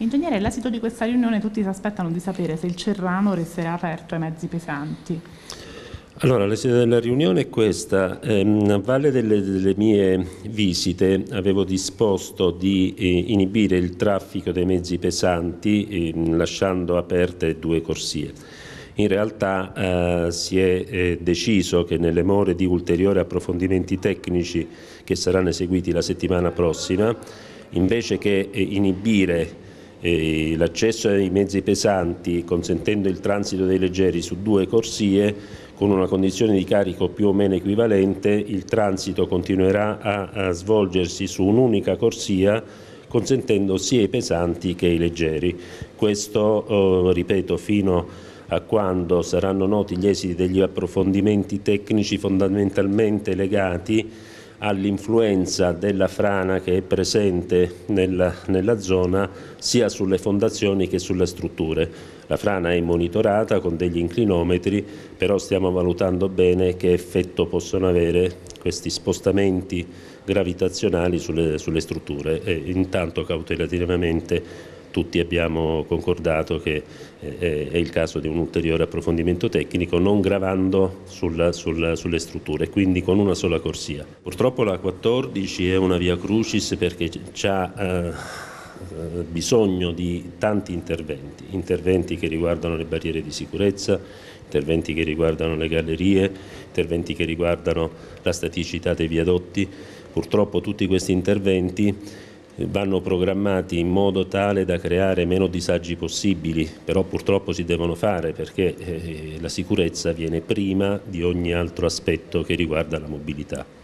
Ingegnere, l'esito di questa riunione tutti si aspettano di sapere se il Cerrano resterà aperto ai mezzi pesanti. Allora, l'esito della riunione è questa. Ehm, a valle delle, delle mie visite avevo disposto di eh, inibire il traffico dei mezzi pesanti eh, lasciando aperte due corsie. In realtà eh, si è eh, deciso che nelle more di ulteriori approfondimenti tecnici che saranno eseguiti la settimana prossima, invece che eh, inibire l'accesso ai mezzi pesanti consentendo il transito dei leggeri su due corsie con una condizione di carico più o meno equivalente il transito continuerà a, a svolgersi su un'unica corsia consentendo sia i pesanti che i leggeri. Questo, eh, ripeto, fino a quando saranno noti gli esiti degli approfondimenti tecnici fondamentalmente legati all'influenza della frana che è presente nella, nella, zona sia sulle fondazioni che sulle strutture. La frana è monitorata con degli inclinometri, però stiamo valutando bene che effetto possono avere questi spostamenti gravitazionali sulle, sulle strutture e intanto cautelativamente tutti abbiamo concordato che eh, è il caso di un ulteriore approfondimento tecnico, non gravando sulla, sulla, sulle strutture, quindi con una sola corsia. Purtroppo la 14 è una via crucis perché ha eh, bisogno di tanti interventi, interventi che riguardano le barriere di sicurezza, interventi che riguardano le gallerie, interventi che riguardano la staticità dei viadotti. Purtroppo tutti questi interventi vanno programmati in modo tale da creare meno disagi possibili, però purtroppo si devono fare perché eh, la sicurezza viene prima di ogni altro aspetto che riguarda la mobilità.